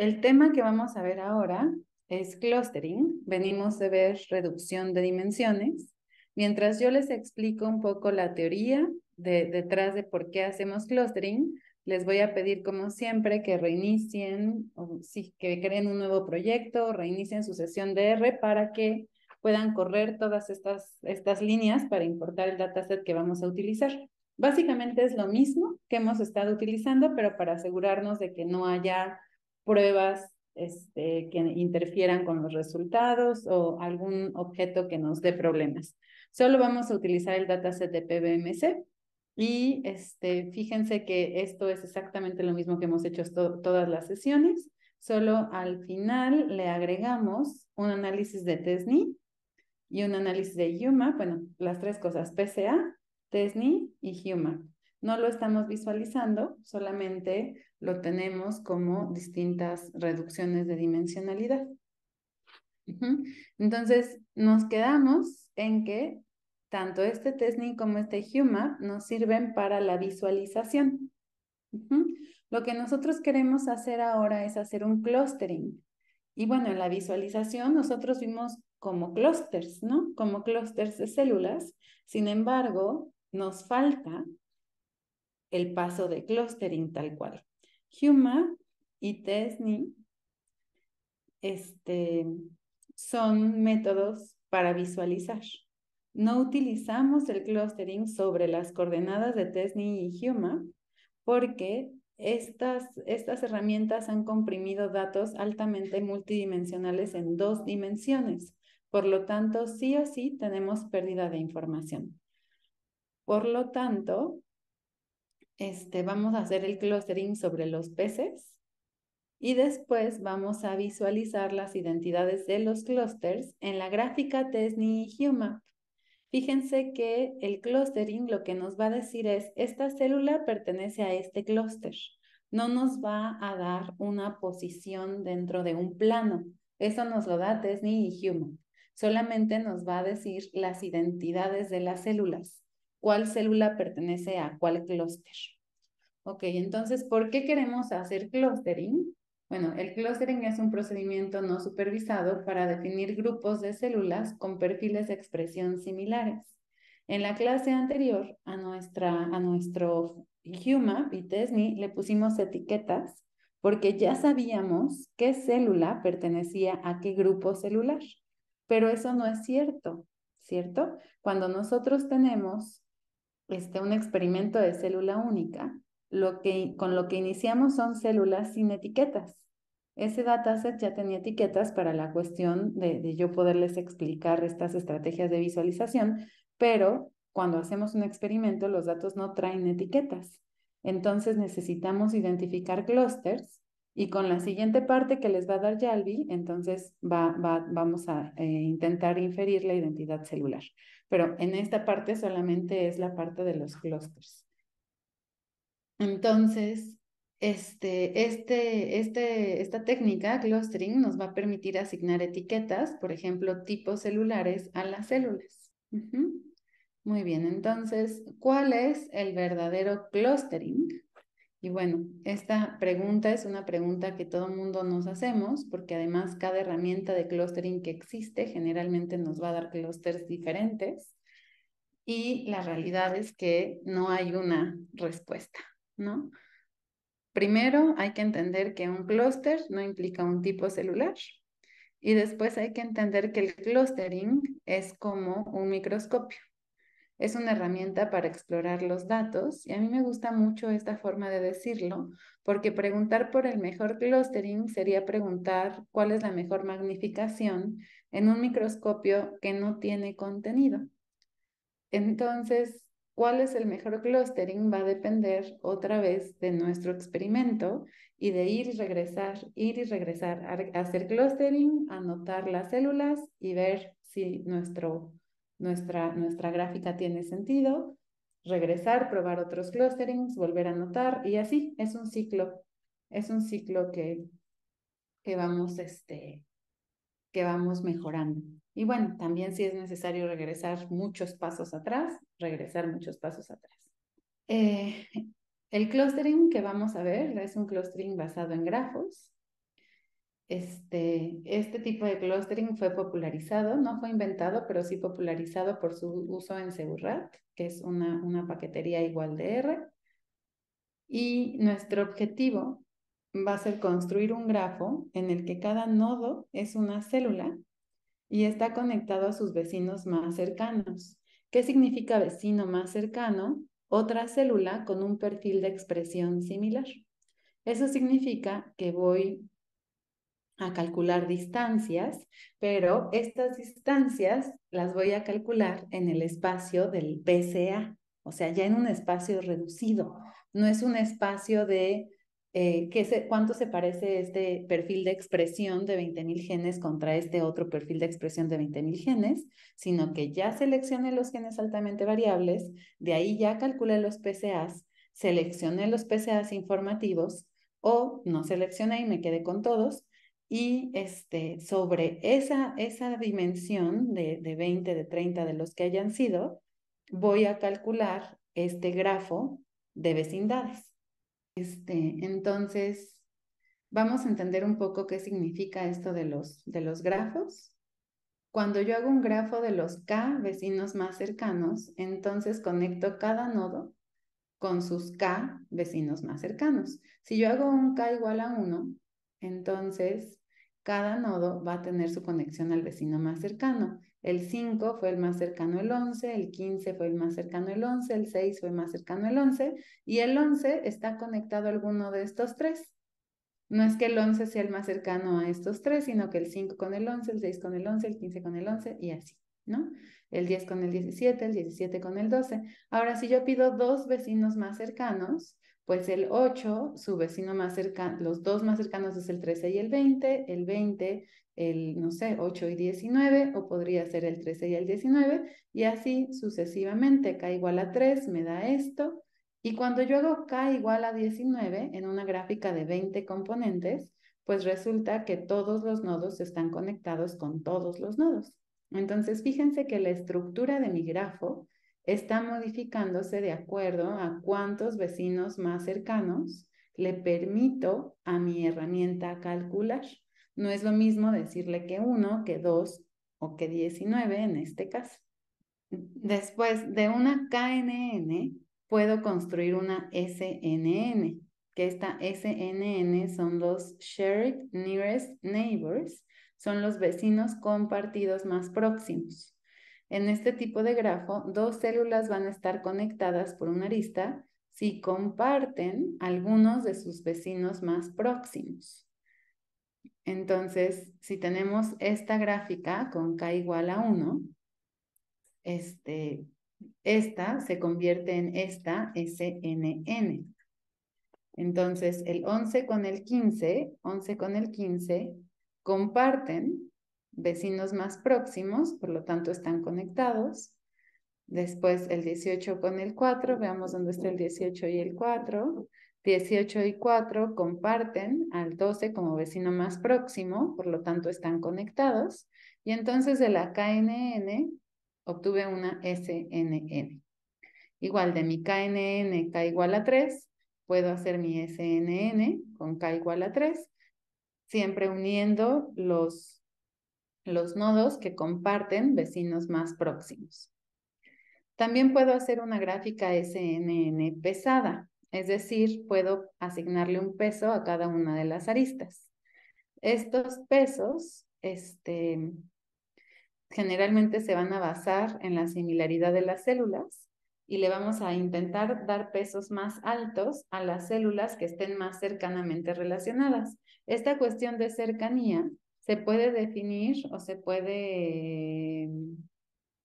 El tema que vamos a ver ahora es clustering. Venimos de ver reducción de dimensiones. Mientras yo les explico un poco la teoría de, detrás de por qué hacemos clustering, les voy a pedir como siempre que reinicien, o sí, que creen un nuevo proyecto, reinicien su sesión de R para que puedan correr todas estas, estas líneas para importar el dataset que vamos a utilizar. Básicamente es lo mismo que hemos estado utilizando, pero para asegurarnos de que no haya pruebas este, que interfieran con los resultados o algún objeto que nos dé problemas. Solo vamos a utilizar el dataset de PBMC y este, fíjense que esto es exactamente lo mismo que hemos hecho todas las sesiones, solo al final le agregamos un análisis de TESNI y un análisis de Yuma bueno, las tres cosas, PCA, TESNI y Yuma No lo estamos visualizando, solamente lo tenemos como distintas reducciones de dimensionalidad. Entonces, nos quedamos en que tanto este TESNI como este HUMAP nos sirven para la visualización. Lo que nosotros queremos hacer ahora es hacer un clustering. Y bueno, en la visualización nosotros vimos como clusters, ¿no? Como clusters de células. Sin embargo, nos falta el paso de clustering tal cual. Huma y TESNI este, son métodos para visualizar. No utilizamos el clustering sobre las coordenadas de TESNI y Huma porque estas, estas herramientas han comprimido datos altamente multidimensionales en dos dimensiones. Por lo tanto, sí o sí tenemos pérdida de información. Por lo tanto, este, vamos a hacer el clustering sobre los peces y después vamos a visualizar las identidades de los clusters en la gráfica TESNI HUMAP. Fíjense que el clustering lo que nos va a decir es, esta célula pertenece a este clúster. No nos va a dar una posición dentro de un plano. Eso nos lo da tesni y Human. Solamente nos va a decir las identidades de las células. ¿Cuál célula pertenece a cuál clúster? Ok, entonces, ¿por qué queremos hacer clustering? Bueno, el clustering es un procedimiento no supervisado para definir grupos de células con perfiles de expresión similares. En la clase anterior a, nuestra, a nuestro HUMAP y TESNI le pusimos etiquetas porque ya sabíamos qué célula pertenecía a qué grupo celular. Pero eso no es cierto, ¿cierto? Cuando nosotros tenemos este, un experimento de célula única, con lo que iniciamos son células sin etiquetas. Ese dataset ya tenía etiquetas para la cuestión de, yo poderles explicar estas estrategias de visualización, pero cuando hacemos un experimento los datos no traen etiquetas. Entonces necesitamos identificar clusters y con la siguiente parte que les va a dar Yalvi, entonces vamos a eh, intentar inferir la identidad celular. Pero en esta parte solamente es la parte de los clusters. Entonces, este, este, este, esta técnica, clustering, nos va a permitir asignar etiquetas, por ejemplo, tipos celulares a las células. Muy bien, entonces, ¿cuál es el verdadero clustering? Y bueno, esta pregunta es una pregunta que todo mundo nos hacemos, porque además cada herramienta de clustering que existe generalmente nos va a dar clusters diferentes. Y la realidad es que no hay una respuesta. ¿no? Primero hay que entender que un clúster no implica un tipo celular y después hay que entender que el clustering es como un microscopio. Es una herramienta para explorar los datos y a mí me gusta mucho esta forma de decirlo porque preguntar por el mejor clustering sería preguntar cuál es la mejor magnificación en un microscopio que no tiene contenido. Entonces, Cuál es el mejor clustering va a depender otra vez de nuestro experimento y de ir y regresar, ir y regresar, a hacer clustering, anotar las células y ver si nuestro, nuestra, nuestra gráfica tiene sentido, regresar, probar otros clusterings, volver a anotar y así es un ciclo, es un ciclo que, que, vamos, este, que vamos mejorando. Y bueno, también si es necesario regresar muchos pasos atrás, regresar muchos pasos atrás. Eh, el clustering que vamos a ver es un clustering basado en grafos. Este, este tipo de clustering fue popularizado, no fue inventado, pero sí popularizado por su uso en Seurat, que es una, una paquetería igual de R. Y nuestro objetivo va a ser construir un grafo en el que cada nodo es una célula y está conectado a sus vecinos más cercanos. ¿Qué significa vecino más cercano? Otra célula con un perfil de expresión similar. Eso significa que voy a calcular distancias, pero estas distancias las voy a calcular en el espacio del PCA, o sea, ya en un espacio reducido. No es un espacio de eh, ¿cuánto se parece este perfil de expresión de 20.000 genes contra este otro perfil de expresión de 20.000 genes? Sino que ya seleccioné los genes altamente variables, de ahí ya calculé los PCAs, seleccioné los PCAs informativos o no seleccioné y me quedé con todos. Y este, sobre esa, dimensión de, de 20, de 30, de los que hayan sido, voy a calcular este grafo de vecindades. Este, entonces, vamos a entender un poco qué significa esto de los, de los grafos. Cuando yo hago un grafo de los K vecinos más cercanos, entonces conecto cada nodo con sus K vecinos más cercanos. Si yo hago un K igual a 1, entonces cada nodo va a tener su conexión al vecino más cercano. El 5 fue el más cercano el 11, el 15 fue el más cercano el 11, el 6 fue más cercano el 11 y el 11 está conectado a alguno de estos tres. No es que el 11 sea el más cercano a estos tres, sino que el 5 con el 11, el 6 con el 11, el 15 con el 11 y así, ¿no? El 10 con el 17, el 17 con el 12. Ahora, si yo pido dos vecinos más cercanos, pues el 8, su vecino más cercano, los dos más cercanos es el 13 y el 20, el 20, el, no sé, 8 y 19, o podría ser el 13 y el 19, y así sucesivamente. K igual a 3 me da esto, y cuando yo hago K igual a 19 en una gráfica de 20 componentes, pues resulta que todos los nodos están conectados con todos los nodos. Entonces, fíjense que la estructura de mi grafo está modificándose de acuerdo a cuántos vecinos más cercanos le permito a mi herramienta calcular. No es lo mismo decirle que 1, que 2 o que 19 en este caso. Después de una KNN, puedo construir una SNN, que esta SNN son los Shared Nearest Neighbors, son los vecinos compartidos más próximos. En este tipo de grafo, dos células van a estar conectadas por una arista si comparten algunos de sus vecinos más próximos. Entonces, si tenemos esta gráfica con K igual a 1, este, esta se convierte en esta SNN. Entonces, el 11 con el 15, 11 con el 15, comparten vecinos más próximos, por lo tanto están conectados. Después el 18 con el 4, veamos dónde está el 18 y el 4. 18 y 4 comparten al 12 como vecino más próximo, por lo tanto están conectados. Y entonces de la KNN obtuve una SNN. Igual de mi KNN K igual a 3, puedo hacer mi SNN con K igual a 3, siempre uniendo los los nodos que comparten vecinos más próximos. También puedo hacer una gráfica SNN pesada, es decir, puedo asignarle un peso a cada una de las aristas. Estos pesos este, generalmente se van a basar en la similaridad de las células y le vamos a intentar dar pesos más altos a las células que estén más cercanamente relacionadas. Esta cuestión de cercanía se puede definir o se puede, mm,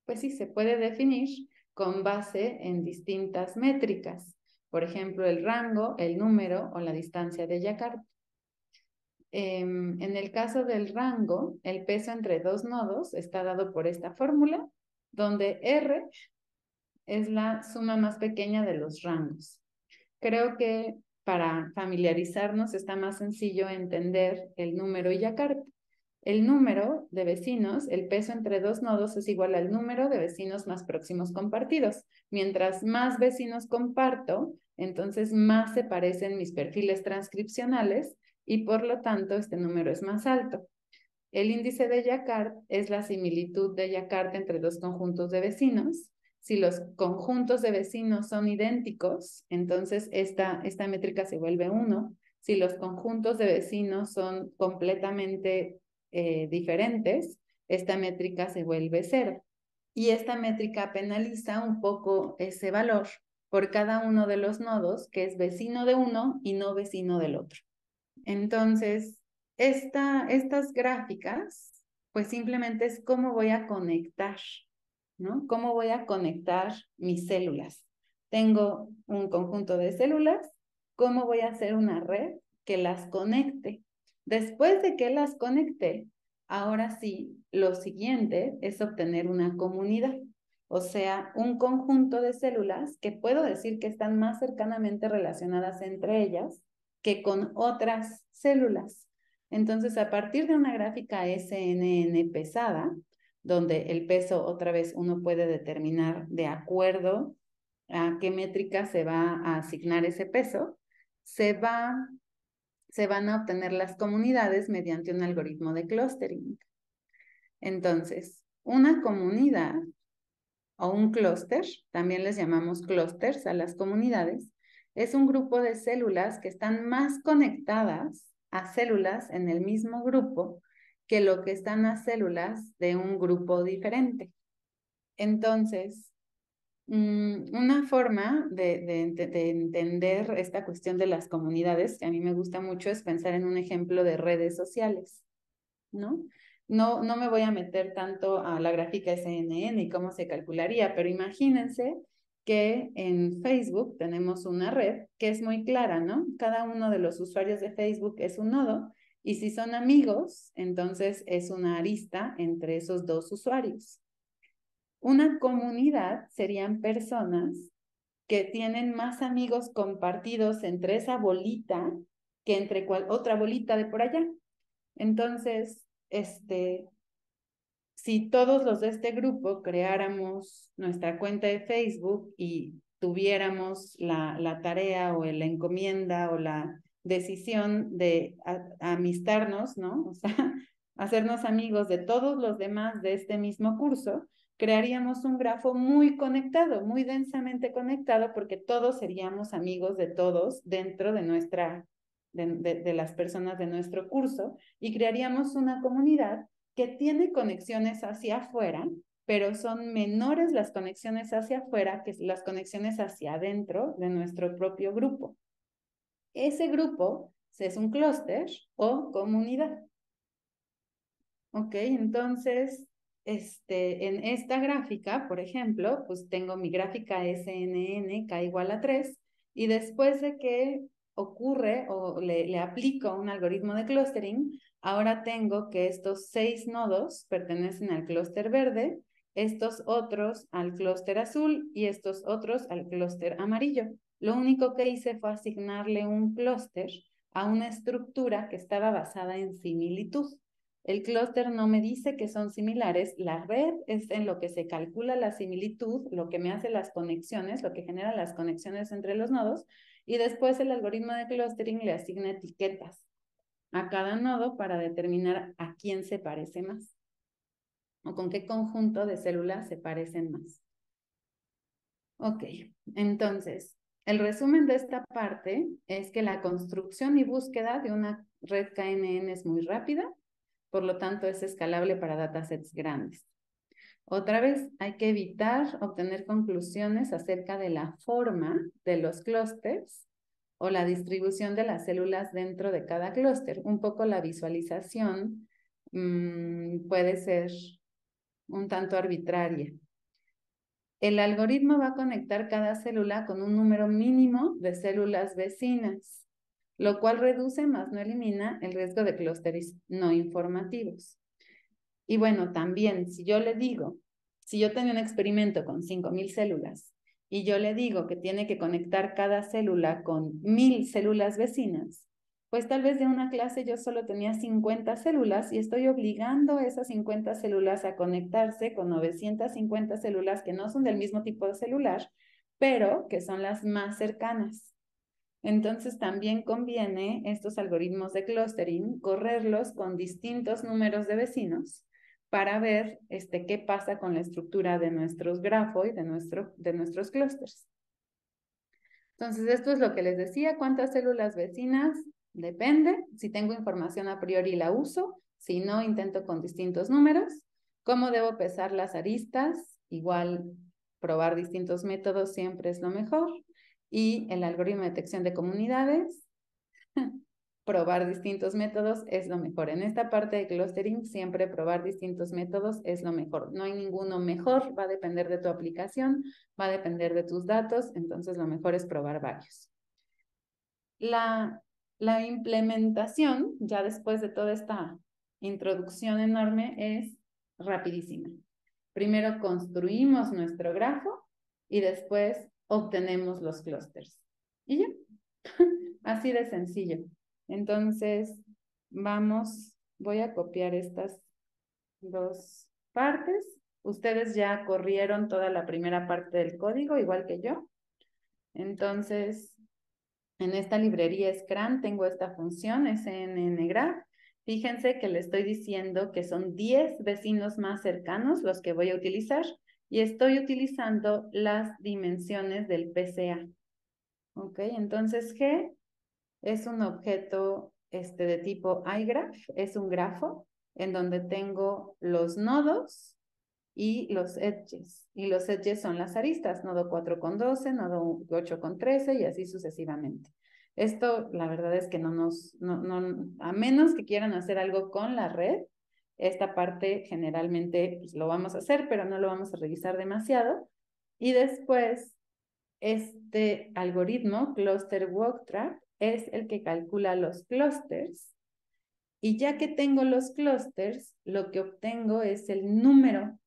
pues sí, se puede definir con base en distintas métricas, por ejemplo, el rango, el número o la distancia de Yakarta. Em, en el caso del rango, el peso entre dos nodos está dado por esta fórmula, donde R es la suma más pequeña de los rangos. Creo que para familiarizarnos está más sencillo entender el número y el número de vecinos, el peso entre dos nodos es igual al número de vecinos más próximos compartidos. Mientras más vecinos comparto, entonces más se parecen mis perfiles transcripcionales y por lo tanto este número es más alto. El índice de Jacquard es la similitud de Jacquard entre dos conjuntos de vecinos. Si los conjuntos de vecinos son idénticos, entonces esta, esta métrica se vuelve 1. Si los conjuntos de vecinos son completamente eh, diferentes, esta métrica se vuelve cero. Y esta métrica penaliza un poco ese valor por cada uno de los nodos que es vecino de uno y no vecino del otro. Entonces, esta, estas gráficas, pues simplemente es cómo voy a conectar, ¿no? ¿Cómo voy a conectar mis células? Tengo un conjunto de células, ¿cómo voy a hacer una red que las conecte? Después de que las conecté, ahora sí, lo siguiente es obtener una comunidad, o sea, un conjunto de células que puedo decir que están más cercanamente relacionadas entre ellas que con otras células. Entonces, a partir de una gráfica SNN pesada, donde el peso otra vez uno puede determinar de acuerdo a qué métrica se va a asignar ese peso, se va se van a obtener las comunidades mediante un algoritmo de clustering. Entonces, una comunidad o un clúster, también les llamamos clústeres a las comunidades, es un grupo de células que están más conectadas a células en el mismo grupo que lo que están a células de un grupo diferente. Entonces, Mm, una forma de, entender esta cuestión de las comunidades, que a mí me gusta mucho, es pensar en un ejemplo de redes sociales, ¿no? No, me voy a meter tanto a la gráfica SNN y cómo se calcularía, pero imagínense que en Facebook tenemos una red que es muy clara, ¿no? Cada uno de los usuarios de Facebook es un nodo y si son amigos, entonces es una arista entre esos dos usuarios. Una comunidad serían personas que tienen más amigos compartidos entre esa bolita que entre otra bolita de por allá. Entonces, este, si todos los de este grupo creáramos nuestra cuenta de Facebook y tuviéramos la, tarea o la encomienda o la decisión de amistarnos, ¿no? O sea, hacernos amigos de todos los demás de este mismo curso, crearíamos un grafo muy conectado, muy densamente conectado, porque todos seríamos amigos de todos dentro de nuestra, de, las personas de nuestro curso, y crearíamos una comunidad que tiene conexiones hacia afuera, pero son menores las conexiones hacia afuera que las conexiones hacia adentro de nuestro propio grupo. Ese grupo es un clúster o comunidad. Ok, entonces este, en esta gráfica, por ejemplo, pues tengo mi gráfica SNN, K igual a 3, y después de que ocurre o le, le aplico un algoritmo de clustering, ahora tengo que estos seis nodos pertenecen al clúster verde, estos otros al clúster azul y estos otros al clúster amarillo. Lo único que hice fue asignarle un clúster a una estructura que estaba basada en similitud. El clúster no me dice que son similares, la red es en lo que se calcula la similitud, lo que me hace las conexiones, lo que genera las conexiones entre los nodos, y después el algoritmo de clustering le asigna etiquetas a cada nodo para determinar a quién se parece más o con qué conjunto de células se parecen más. Ok, entonces, el resumen de esta parte es que la construcción y búsqueda de una red KNN es muy rápida, por lo tanto, es escalable para datasets grandes. Otra vez, hay que evitar obtener conclusiones acerca de la forma de los clústeres o la distribución de las células dentro de cada clúster. Un poco la visualización mm, puede ser un tanto arbitraria. El algoritmo va a conectar cada célula con un número mínimo de células vecinas lo cual reduce más no elimina el riesgo de clústeres no informativos. Y bueno, también si yo le digo, si yo tenía un experimento con 5.000 células y yo le digo que tiene que conectar cada célula con 1.000 células vecinas, pues tal vez de una clase yo solo tenía 50 células y estoy obligando a esas 50 células a conectarse con 950 células que no son del mismo tipo de celular, pero que son las más cercanas. Entonces también conviene estos algoritmos de clustering correrlos con distintos números de vecinos para ver este, qué pasa con la estructura de nuestros grafos y de, de nuestros clusters. Entonces, esto es lo que les decía, cuántas células vecinas, depende, si tengo información a priori la uso, si no, intento con distintos números, cómo debo pesar las aristas, igual probar distintos métodos siempre es lo mejor, y el algoritmo de detección de comunidades, probar distintos métodos es lo mejor. En esta parte de clustering, siempre probar distintos métodos es lo mejor. No hay ninguno mejor, va a depender de tu aplicación, va a depender de tus datos, entonces lo mejor es probar varios. La, implementación, ya después de toda esta introducción enorme, es rapidísima. Primero construimos nuestro grafo y después obtenemos los clusters Y ya, así de sencillo. Entonces, vamos, voy a copiar estas dos partes. Ustedes ya corrieron toda la primera parte del código, igual que yo. Entonces, en esta librería Scrum tengo esta función, SNNGraph. Fíjense que le estoy diciendo que son 10 vecinos más cercanos los que voy a utilizar y estoy utilizando las dimensiones del PCA. ¿Ok? Entonces G es un objeto este, de tipo iGraph, es un grafo en donde tengo los nodos y los edges. Y los edges son las aristas, nodo 4 con 12, nodo 8 con 13 y así sucesivamente. Esto la verdad es que no nos, no, a menos que quieran hacer algo con la red, esta parte generalmente pues, lo vamos a hacer, pero no lo vamos a revisar demasiado. Y después, este algoritmo, Cluster Walktrap, es el que calcula los clusters. Y ya que tengo los clusters, lo que obtengo es el número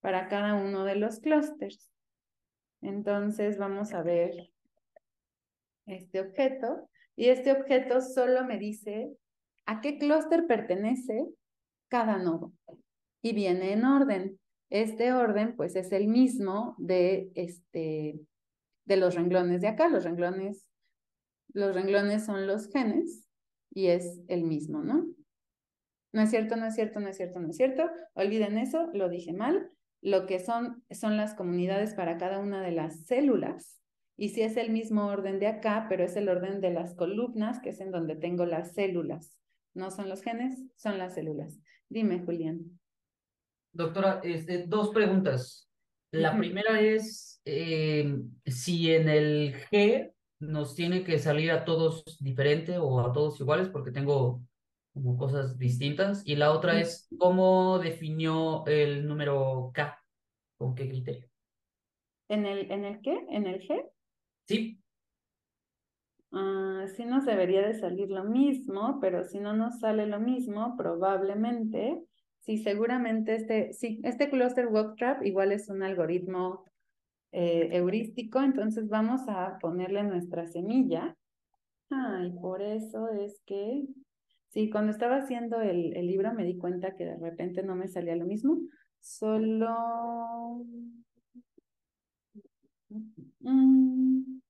para cada uno de los clusters. Entonces vamos a ver este objeto. Y este objeto solo me dice a qué clúster pertenece cada nodo. Y viene en orden. Este orden, pues, es el mismo de, este, de los renglones de acá. Los renglones, los renglones son los genes y es el mismo, ¿no? No es cierto, no es cierto, no es cierto, no es cierto. Olviden eso, lo dije mal. Lo que son son las comunidades para cada una de las células. Y si sí es el mismo orden de acá, pero es el orden de las columnas, que es en donde tengo las células. No son los genes, son las células. Dime, Julián. Doctora, este, dos preguntas. La primera es em, si en el G nos tiene que salir a todos diferente o a todos iguales, porque tengo cosas distintas. Y la otra es cómo definió el número K, con qué criterio. ¿En el, en el qué? ¿En el G? Sí. Ah, sí nos debería de salir lo mismo, pero si no nos sale lo mismo, probablemente, sí, seguramente este, sí, este cluster walk trap igual es un algoritmo eh, heurístico, entonces vamos a ponerle nuestra semilla. Ah, por eso es que, sí, cuando estaba haciendo el, libro me di cuenta que de repente no me salía lo mismo, solo... Mm,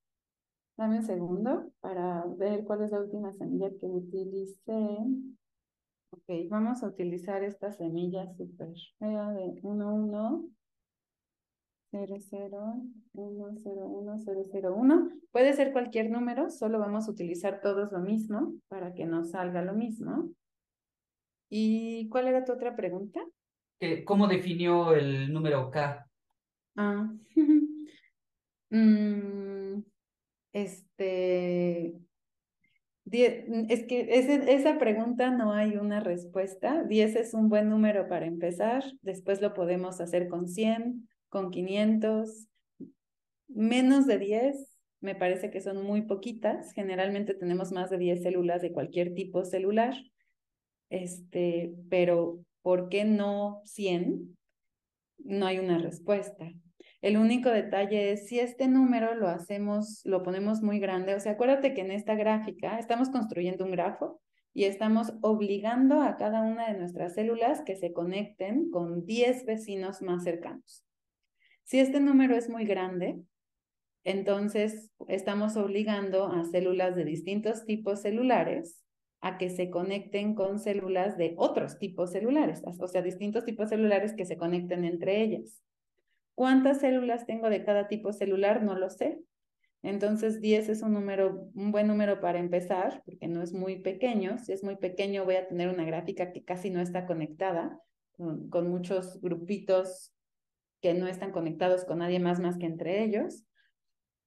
Dame un segundo para ver cuál es la última semilla que utilicé. Ok, vamos a utilizar esta semilla super fea de 11. uno Puede ser cualquier número, solo vamos a utilizar todos lo mismo para que nos salga lo mismo. ¿Y cuál era tu otra pregunta? ¿Cómo definió el número K? Ah. Mm, este, es que esa pregunta no hay una respuesta. 10 es un buen número para empezar, después lo podemos hacer con 100, con 500, menos de 10 me parece que son muy poquitas. Generalmente tenemos más de 10 células de cualquier tipo celular, este, pero ¿por qué no 100? No hay una respuesta. El único detalle es si este número lo hacemos, lo ponemos muy grande. O sea, acuérdate que en esta gráfica estamos construyendo un grafo y estamos obligando a cada una de nuestras células que se conecten con 10 vecinos más cercanos. Si este número es muy grande, entonces estamos obligando a células de distintos tipos celulares a que se conecten con células de otros tipos celulares, o sea, distintos tipos celulares que se conecten entre ellas. ¿Cuántas células tengo de cada tipo celular? No lo sé. Entonces 10 es un número, un buen número para empezar, porque no es muy pequeño. Si es muy pequeño voy a tener una gráfica que casi no está conectada, con, muchos grupitos que no están conectados con nadie más más que entre ellos.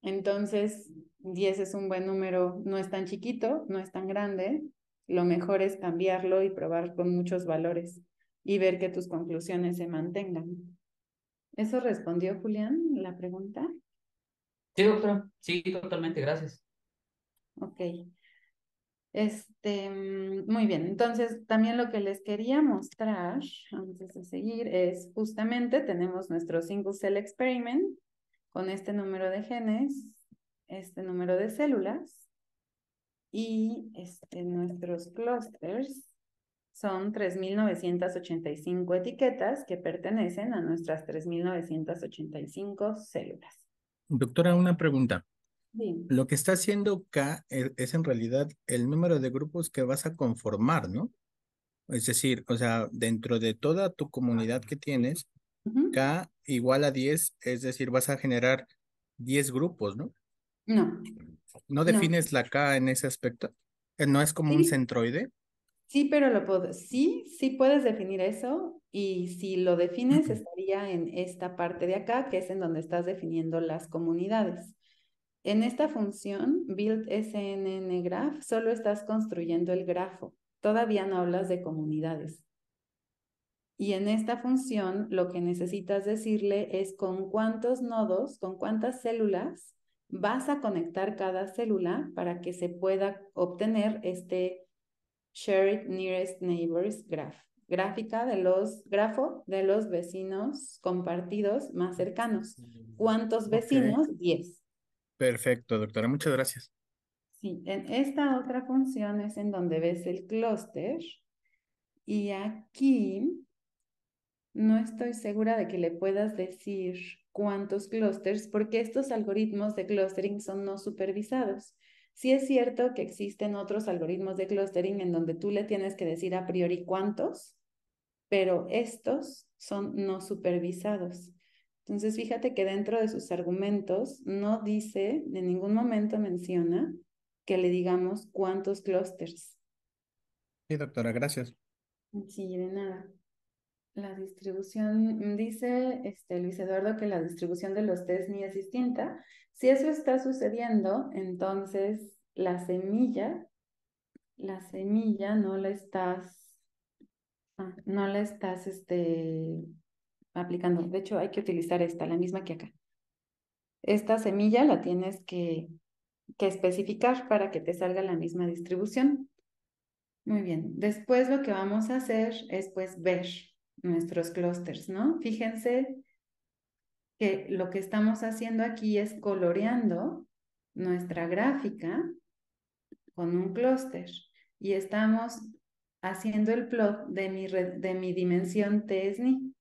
Entonces 10 es un buen número, no es tan chiquito, no es tan grande. Lo mejor es cambiarlo y probar con muchos valores y ver que tus conclusiones se mantengan. ¿Eso respondió, Julián, la pregunta? Sí, doctor. Sí, totalmente. Gracias. Ok. Este, mm, muy bien, entonces también lo que les quería mostrar antes de seguir es justamente tenemos nuestro single cell experiment con este número de genes, este número de células y este, nuestros clusters son 3.985 etiquetas que pertenecen a nuestras 3.985 células. Doctora, una pregunta. Lo que está haciendo K e, es, en realidad el número de grupos que vas a conformar, ¿no? Es decir, o sea, dentro de toda tu comunidad que tienes, K igual a 10, es decir, vas a generar 10 grupos, ¿no? No. ¿No defines la K en ese aspecto? ¿No es como un centroide? Sí, pero lo puedo, sí, sí puedes definir eso y si lo defines estaría en esta parte de acá, que es en donde estás definiendo las comunidades. En esta función, build SNN graph, solo estás construyendo el grafo, todavía no hablas de comunidades. Y en esta función lo que necesitas decirle es con cuántos nodos, con cuántas células vas a conectar cada célula para que se pueda obtener este Shared Nearest Neighbors Graph, gráfica de los, grafo de los vecinos compartidos más cercanos. ¿Cuántos vecinos? Diez. Perfecto, doctora, muchas gracias. Sí, en esta otra función es en donde ves el clúster y aquí no estoy segura de que le puedas decir cuántos clusters porque estos algoritmos de clustering son no supervisados. Sí es cierto que existen otros algoritmos de clustering en donde tú le tienes que decir a priori cuántos, pero estos son no supervisados. Entonces, fíjate que dentro de sus argumentos no dice, en ningún momento menciona que le digamos cuántos clusters. Sí, doctora, gracias. Sí, de nada. La distribución, dice este, Luis Eduardo que la distribución de los test ni es distinta, si eso está sucediendo, entonces la semilla, la semilla no la estás, ah, no estás este, aplicando. De hecho, hay que utilizar esta, la misma que acá. Esta semilla la tienes que, que especificar para que te salga la misma distribución. Muy bien, después lo que vamos a hacer es pues ver nuestros clústeres, ¿no? Fíjense que lo que estamos haciendo aquí es coloreando nuestra gráfica con un clúster y estamos haciendo el plot de mi, de mi dimensión TSNI.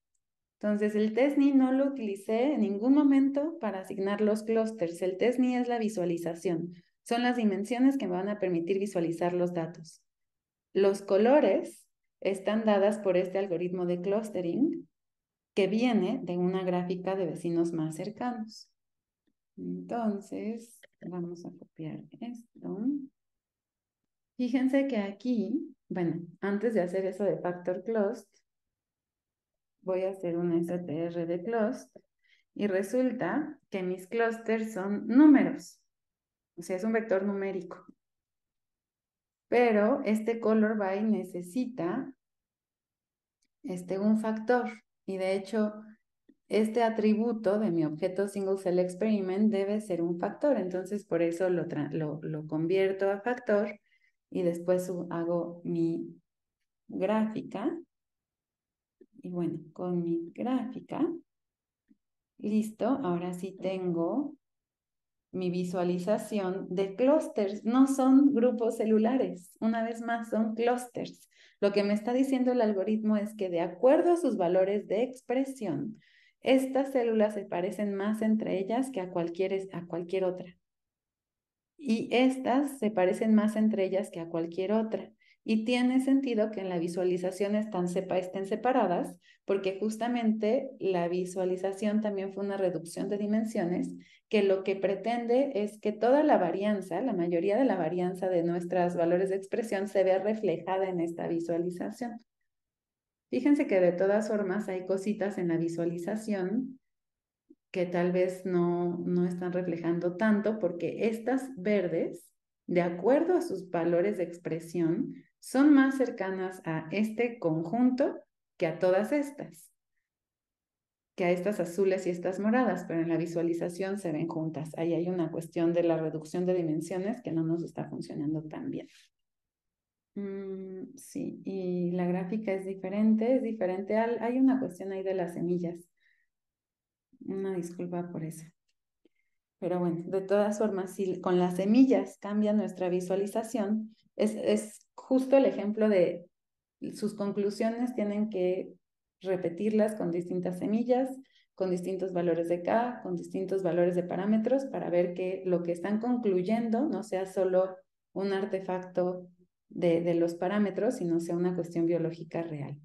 Entonces, el TSNI no lo utilicé en ningún momento para asignar los clústeres. El TSNI es la visualización. Son las dimensiones que me van a permitir visualizar los datos. Los colores están dadas por este algoritmo de clustering que viene de una gráfica de vecinos más cercanos. Entonces, vamos a copiar esto. Fíjense que aquí, bueno, antes de hacer eso de factor clost, voy a hacer un STR de cluster, y resulta que mis clusters son números, o sea, es un vector numérico. Pero este color by necesita este, un factor, y de hecho, este atributo de mi objeto Single Cell Experiment debe ser un factor, entonces por eso lo, lo convierto a factor y después hago mi gráfica. Y bueno, con mi gráfica, listo, ahora sí tengo mi visualización de clústeres. No son grupos celulares, una vez más, son clústeres. Lo que me está diciendo el algoritmo es que de acuerdo a sus valores de expresión, estas células se parecen más entre ellas que a cualquier, a cualquier otra. Y estas se parecen más entre ellas que a cualquier otra. Y tiene sentido que en la visualización sepa, estén separadas, porque justamente la visualización también fue una reducción de dimensiones, que lo que pretende es que toda la varianza, la mayoría de la varianza de nuestros valores de expresión se vea reflejada en esta visualización. Fíjense que de todas formas hay cositas en la visualización que tal vez no, no están reflejando tanto, porque estas verdes, de acuerdo a sus valores de expresión, son más cercanas a este conjunto que a todas estas, que a estas azules y estas moradas, pero en la visualización se ven juntas. Ahí hay una cuestión de la reducción de dimensiones que no nos está funcionando tan bien. Mm, sí, y la gráfica es diferente, es diferente al, hay una cuestión ahí de las semillas. Una disculpa por eso. Pero bueno, de todas formas, si con las semillas cambia nuestra visualización, es, es justo el ejemplo de sus conclusiones tienen que repetirlas con distintas semillas, con distintos valores de K, con distintos valores de parámetros, para ver que lo que están concluyendo no sea solo un artefacto de, los parámetros, sino sea una cuestión biológica real.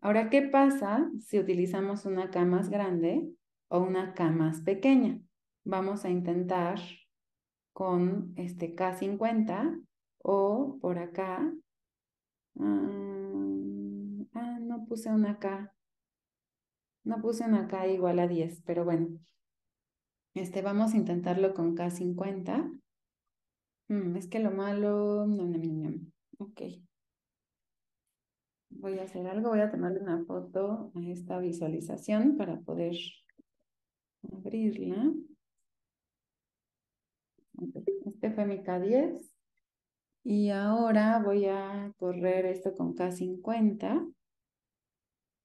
Ahora, ¿qué pasa si utilizamos una K más grande o una K más pequeña? Vamos a intentar con este K50 o por acá. Mm, ah, no puse una acá. No puse una acá igual a 10, pero bueno. Este, vamos a intentarlo con K50. Mm, es que lo malo... No, no, no, ok. Voy a hacer algo, voy a tomarle una foto a esta visualización para poder abrirla. Este fue mi K10. Y ahora voy a correr esto con K50.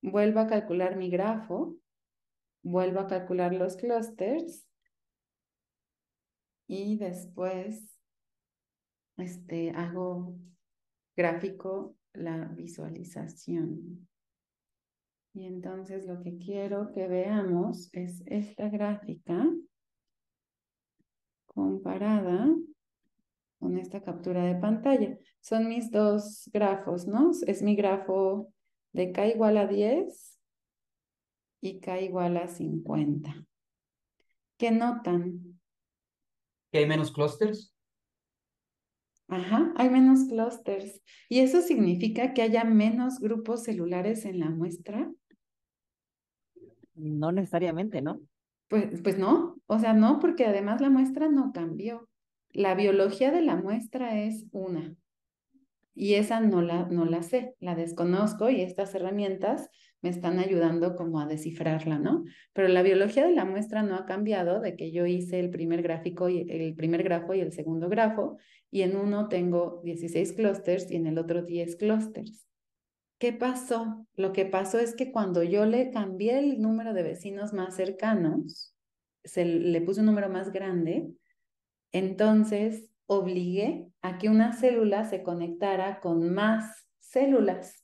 Vuelvo a calcular mi grafo. Vuelvo a calcular los clusters. Y después este, hago gráfico la visualización. Y entonces lo que quiero que veamos es esta gráfica comparada con esta captura de pantalla. Son mis dos grafos, ¿no? Es mi grafo de K igual a 10 y K igual a 50. ¿Qué notan? Que hay menos clusters. Ajá, hay menos clusters. ¿Y eso significa que haya menos grupos celulares en la muestra? No necesariamente, ¿no? Pues, pues no, o sea, no, porque además la muestra no cambió la biología de la muestra es una y esa no la, no la sé, la desconozco y estas herramientas me están ayudando como a descifrarla, ¿no? Pero la biología de la muestra no ha cambiado de que yo hice el primer gráfico y el primer grafo y el segundo grafo y en uno tengo 16 clusters y en el otro 10 clusters. ¿Qué pasó? Lo que pasó es que cuando yo le cambié el número de vecinos más cercanos, se le puse un número más grande, entonces, obligué a que una célula se conectara con más células.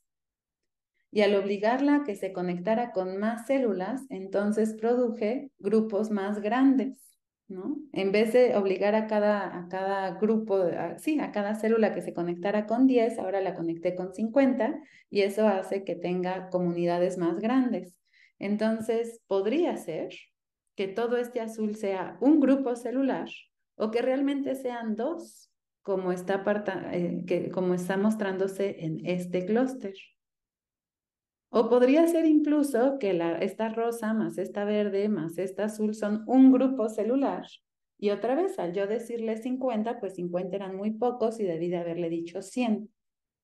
Y al obligarla a que se conectara con más células, entonces produje grupos más grandes, ¿no? En vez de obligar a cada, grupo, sí, a cada célula que se conectara con 10, ahora la conecté con 50 y eso hace que tenga comunidades más grandes. Entonces, podría ser que todo este azul sea un grupo celular o que realmente sean dos, eh, como está, mostrándose en este clúster. O podría ser incluso que la, esta rosa más esta verde más esta azul son un grupo celular. Y otra vez, al yo decirle 50, pues 50 eran muy pocos y debí de haberle dicho 100.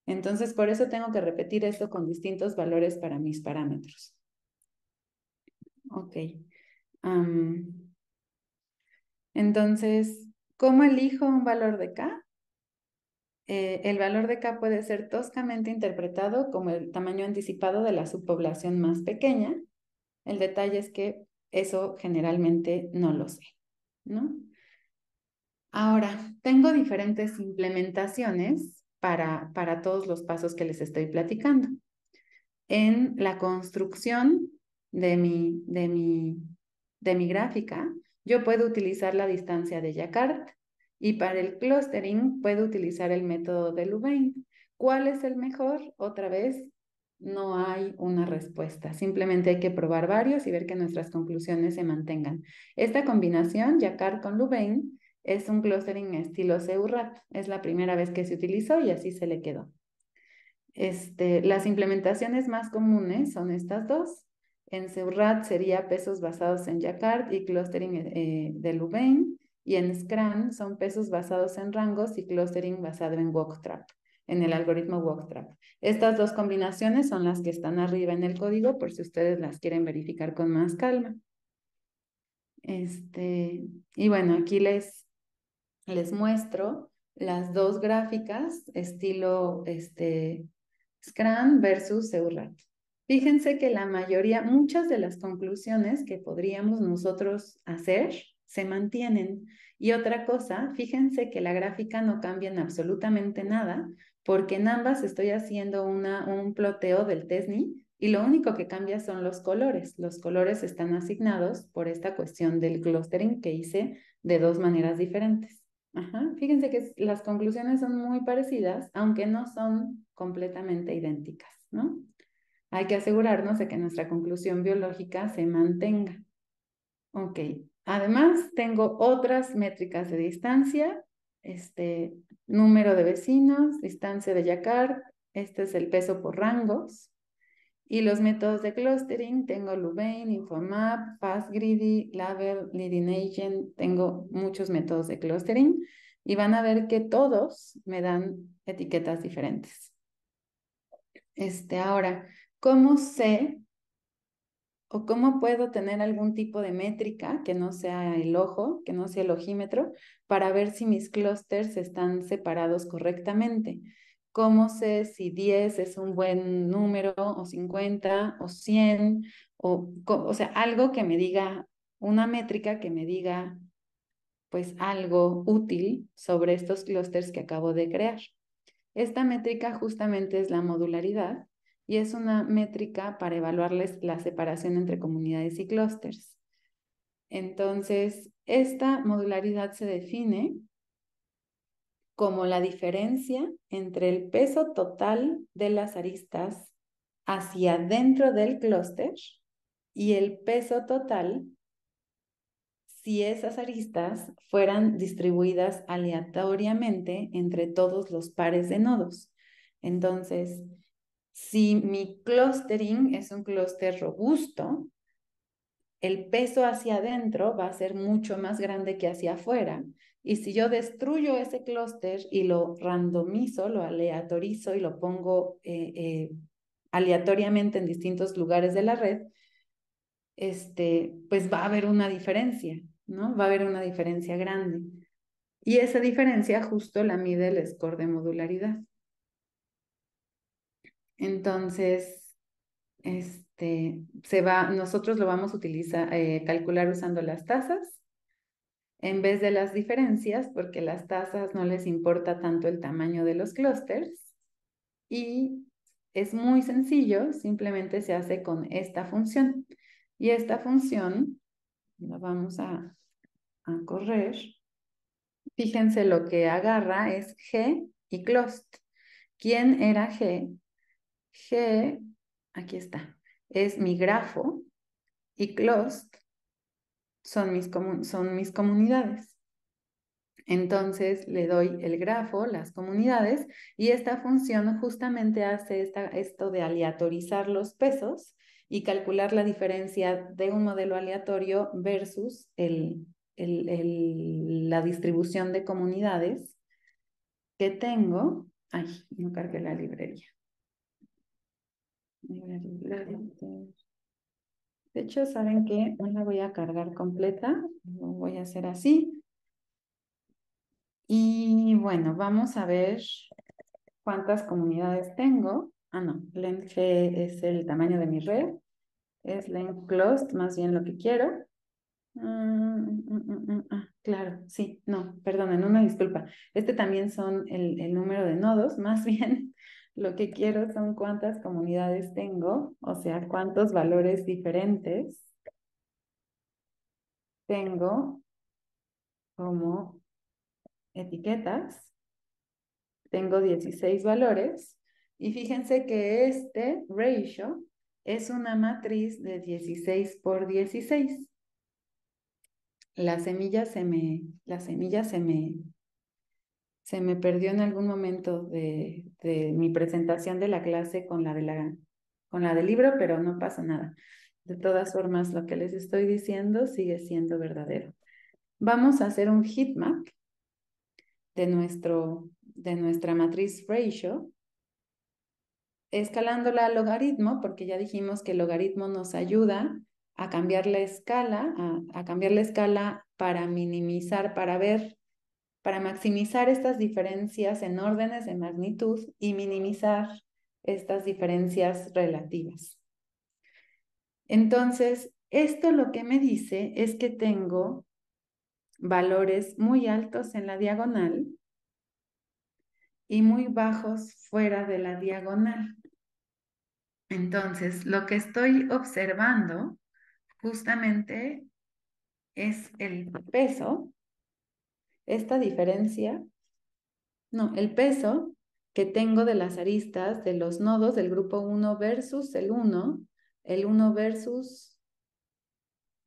Entonces, por eso tengo que repetir esto con distintos valores para mis parámetros. Ok. Entonces, ¿cómo elijo un valor de K? Eh, el valor de K puede ser toscamente interpretado como el tamaño anticipado de la subpoblación más pequeña. El detalle es que eso generalmente no lo sé, Ahora, tengo diferentes implementaciones para, todos los pasos que les estoy platicando. En la construcción de mi, de mi gráfica, yo puedo utilizar la distancia de Jacquard y para el clustering puedo utilizar el método de Louvain. ¿Cuál es el mejor? Otra vez, no hay una respuesta. Simplemente hay que probar varios y ver que nuestras conclusiones se mantengan. Esta combinación, Jacquard con Louvain, es un clustering estilo Seurat. Es la primera vez que se utilizó y así se le quedó. Este, las implementaciones más comunes son estas dos, en Seurat sería pesos basados en Jacquard y clustering eh, eh, de Louvain. Y en Scran son pesos basados en rangos y clustering basado en Walktrap, en el algoritmo Walktrap. Estas dos combinaciones son las que están arriba en el código por si ustedes las quieren verificar con más calma. Este, y bueno, aquí les, les muestro las dos gráficas, estilo este, Scran versus Seurat. Fíjense que la mayoría, muchas de las conclusiones que podríamos nosotros hacer se mantienen. Y otra cosa, fíjense que la gráfica no cambia en absolutamente nada, porque en ambas estoy haciendo un ploteo del TESNI y lo único que cambia son los colores. Los colores están asignados por esta cuestión del clustering que hice de dos maneras diferentes. Fíjense que las conclusiones son muy parecidas, aunque no son completamente idénticas, ¿no? hay que asegurarnos de que nuestra conclusión biológica se mantenga. Ok, además tengo otras métricas de distancia, este número de vecinos, distancia de Jacquard, este es el peso por rangos. Y los métodos de clustering, tengo Louvain, Infomap, FastGreedy, Label, Leading tengo muchos métodos de clustering y van a ver que todos me dan etiquetas diferentes. Este, ahora, ¿Cómo sé o cómo puedo tener algún tipo de métrica que no sea el ojo, que no sea el ojímetro, para ver si mis clústeres están separados correctamente? ¿Cómo sé si 10 es un buen número o 50 o 100? O, o sea, algo que me diga, una métrica que me diga pues algo útil sobre estos clústeres que acabo de crear. Esta métrica justamente es la modularidad y es una métrica para evaluarles la separación entre comunidades y clústeres. Entonces, esta modularidad se define como la diferencia entre el peso total de las aristas hacia dentro del clúster y el peso total si esas aristas fueran distribuidas aleatoriamente entre todos los pares de nodos. Entonces, si mi clustering es un clúster robusto, el peso hacia adentro va a ser mucho más grande que hacia afuera. Y si yo destruyo ese clúster y lo randomizo, lo aleatorizo y lo pongo eh, eh, aleatoriamente en distintos lugares de la red, este, pues va a haber una diferencia, ¿no? Va a haber una diferencia grande. Y esa diferencia justo la mide el score de modularidad. Entonces, este, se va, nosotros lo vamos a utilizar, eh, calcular usando las tasas en vez de las diferencias, porque las tasas no les importa tanto el tamaño de los clústeres. Y es muy sencillo, simplemente se hace con esta función. Y esta función la vamos a, correr. Fíjense lo que agarra es G y cluster ¿Quién era G? G, aquí está, es mi grafo y closed son mis, son mis comunidades. Entonces le doy el grafo, las comunidades, y esta función justamente hace esta, esto de aleatorizar los pesos y calcular la diferencia de un modelo aleatorio versus el, la distribución de comunidades que tengo. Ay, no cargué la librería. De hecho, ¿saben que No la voy a cargar completa, lo voy a hacer así. Y bueno, vamos a ver cuántas comunidades tengo. Ah, no, length es el tamaño de mi red. Es length Closed, más bien lo que quiero. Ah, mm, mm, mm, ah, claro, sí, no, perdonen, una disculpa. Este también son el, el número de nodos, más bien lo que quiero son cuántas comunidades tengo, o sea, cuántos valores diferentes tengo como etiquetas. Tengo 16 valores y fíjense que este ratio es una matriz de 16 por 16. La semilla se me, se me se me perdió en algún momento de, mi presentación de la clase con la, de la, con la del libro, pero no pasa nada. De todas formas, lo que les estoy diciendo sigue siendo verdadero. Vamos a hacer un heatmap de, nuestro, de nuestra matriz ratio, escalándola al logaritmo, porque ya dijimos que el logaritmo nos ayuda a cambiar la escala, a, a cambiar la escala para minimizar, para ver para maximizar estas diferencias en órdenes de magnitud y minimizar estas diferencias relativas. Entonces, esto lo que me dice es que tengo valores muy altos en la diagonal y muy bajos fuera de la diagonal. Entonces, lo que estoy observando justamente es el peso esta diferencia, no, el peso que tengo de las aristas, de los nodos del grupo 1 versus el 1, el 1 versus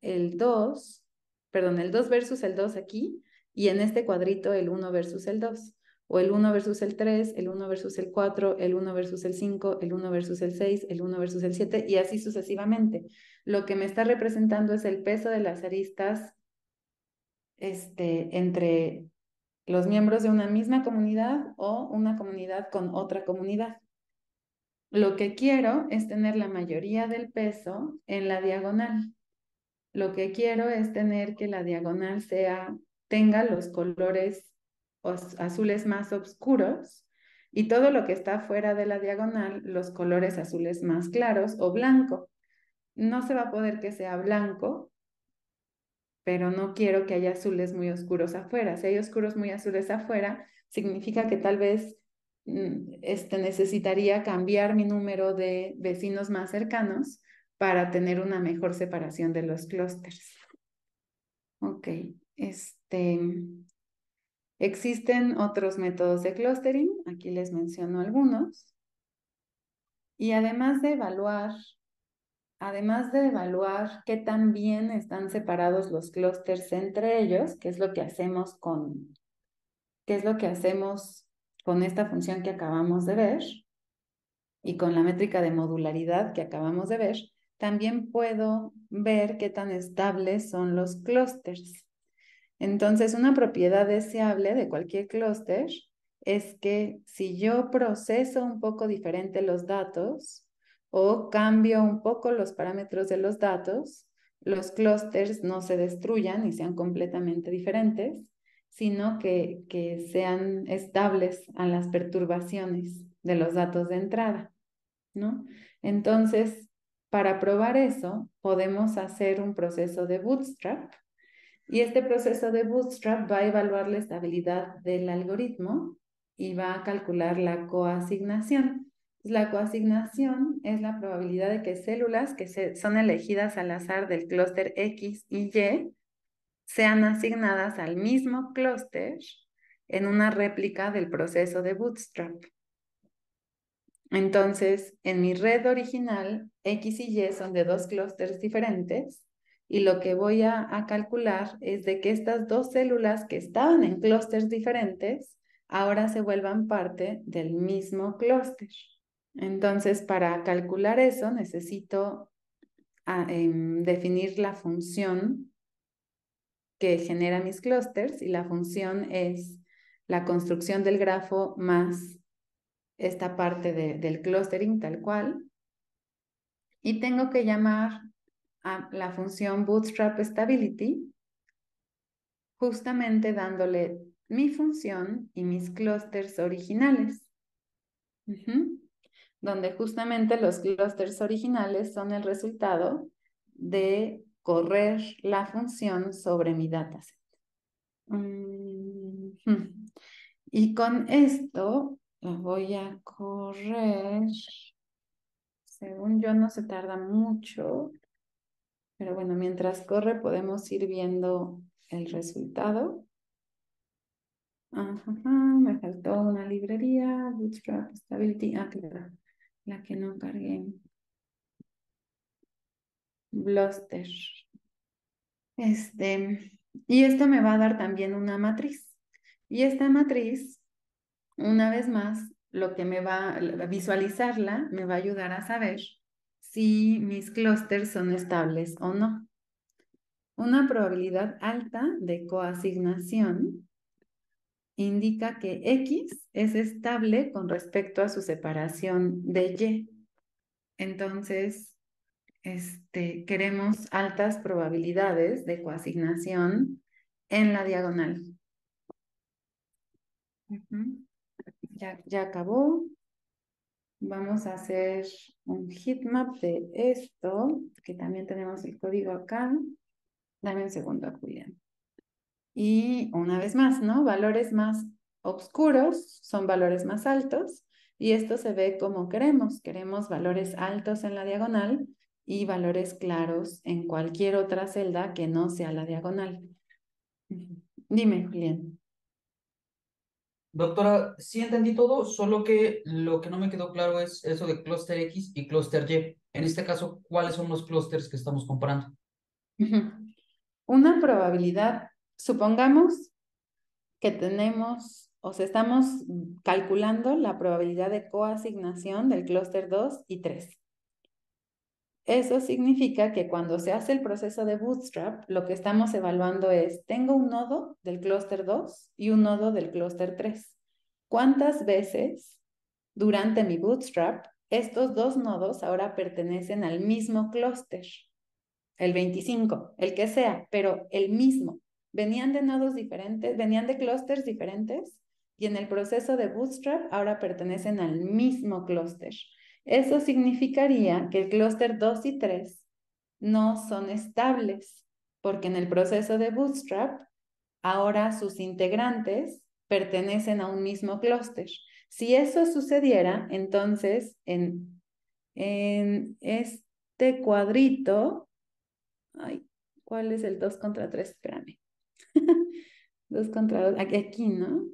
el 2, perdón, el 2 versus el 2 aquí, y en este cuadrito el 1 versus el 2, o el 1 versus el 3, el 1 versus el 4, el 1 versus el 5, el 1 versus el 6, el 1 versus el 7, y así sucesivamente. Lo que me está representando es el peso de las aristas este, entre los miembros de una misma comunidad o una comunidad con otra comunidad. Lo que quiero es tener la mayoría del peso en la diagonal. Lo que quiero es tener que la diagonal sea tenga los colores azules más oscuros y todo lo que está fuera de la diagonal los colores azules más claros o blanco. No se va a poder que sea blanco pero no quiero que haya azules muy oscuros afuera. Si hay oscuros muy azules afuera, significa que tal vez mm, este, necesitaría cambiar mi número de vecinos más cercanos para tener una mejor separación de los clústeres. Ok, este, existen otros métodos de clustering, aquí les menciono algunos. Y además de evaluar además de evaluar qué tan bien están separados los clústeres entre ellos, que es lo que hacemos con, qué es lo que hacemos con esta función que acabamos de ver y con la métrica de modularidad que acabamos de ver, también puedo ver qué tan estables son los clústeres. Entonces, una propiedad deseable de cualquier clúster es que si yo proceso un poco diferente los datos, o cambio un poco los parámetros de los datos, los clústeres no se destruyan y sean completamente diferentes, sino que, sean estables a las perturbaciones de los datos de entrada, Entonces, para probar eso, podemos hacer un proceso de bootstrap y este proceso de bootstrap va a evaluar la estabilidad del algoritmo y va a calcular la coasignación. Pues, la coasignación es la probabilidad de que células que son elegidas al azar del clúster X y Y sean asignadas al mismo clúster en una réplica del proceso de bootstrap. Entonces, en mi red original, X y Y son de dos clústeres diferentes y lo que voy a, a, calcular es de que estas dos células que estaban en clústeres diferentes ahora se vuelvan parte del mismo clúster. Entonces, para calcular eso, necesito ah, em, definir la función que genera mis clusters y la función es la construcción del grafo más esta parte del clustering tal cual. Y tengo que llamar a la función bootstrap stability justamente dándole mi función y mis clusters originales donde justamente los clusters originales son el resultado de correr la función sobre mi dataset. Mm, hmm. Y con esto voy a correr. Según yo no se tarda mucho, pero bueno, mientras corre podemos ir viendo el resultado. me faltó una librería, Bootstrap Stability. Ah, claro. La que no cargué. Bluster. Este, y esto me va a dar también una matriz. Y esta matriz, una vez más, lo que me va a visualizarla me va a ayudar a saber si mis clusters son estables o no. Una probabilidad alta de coasignación indica que X es estable con respecto a su separación de Y. Entonces, este, queremos altas probabilidades de coasignación en la diagonal. ya, acabó. Vamos a hacer un heatmap de esto, que también tenemos el código acá. Dame un segundo, cuidado y una vez más, ¿no? Valores más oscuros son valores más altos y esto se ve como queremos. Queremos valores altos en la diagonal y valores claros en cualquier otra celda que no sea la diagonal. Dime, Julián. Doctora, sí entendí todo, solo que lo que no me quedó claro es eso de clúster X y clúster Y. En este caso, ¿cuáles son los clústers que estamos comparando? Una probabilidad supongamos que tenemos o estamos calculando la probabilidad de coasignación del clúster 2 y 3. Eso significa que cuando se hace el proceso de bootstrap, lo que estamos evaluando es, tengo un nodo del clúster 2 y un nodo del clúster 3. ¿Cuántas veces durante mi bootstrap estos dos nodos ahora pertenecen al mismo clúster? El 25, el que sea, pero el mismo. Venían de nodos diferentes, venían de clústeres diferentes y en el proceso de Bootstrap ahora pertenecen al mismo clúster. Eso significaría que el clúster 2 y 3 no son estables, porque en el proceso de Bootstrap ahora sus integrantes pertenecen a un mismo clúster. Si eso sucediera, entonces en, en este cuadrito, ay, ¿cuál es el 2 contra 3? Espérame. Dos contra dos. Aquí, ¿no?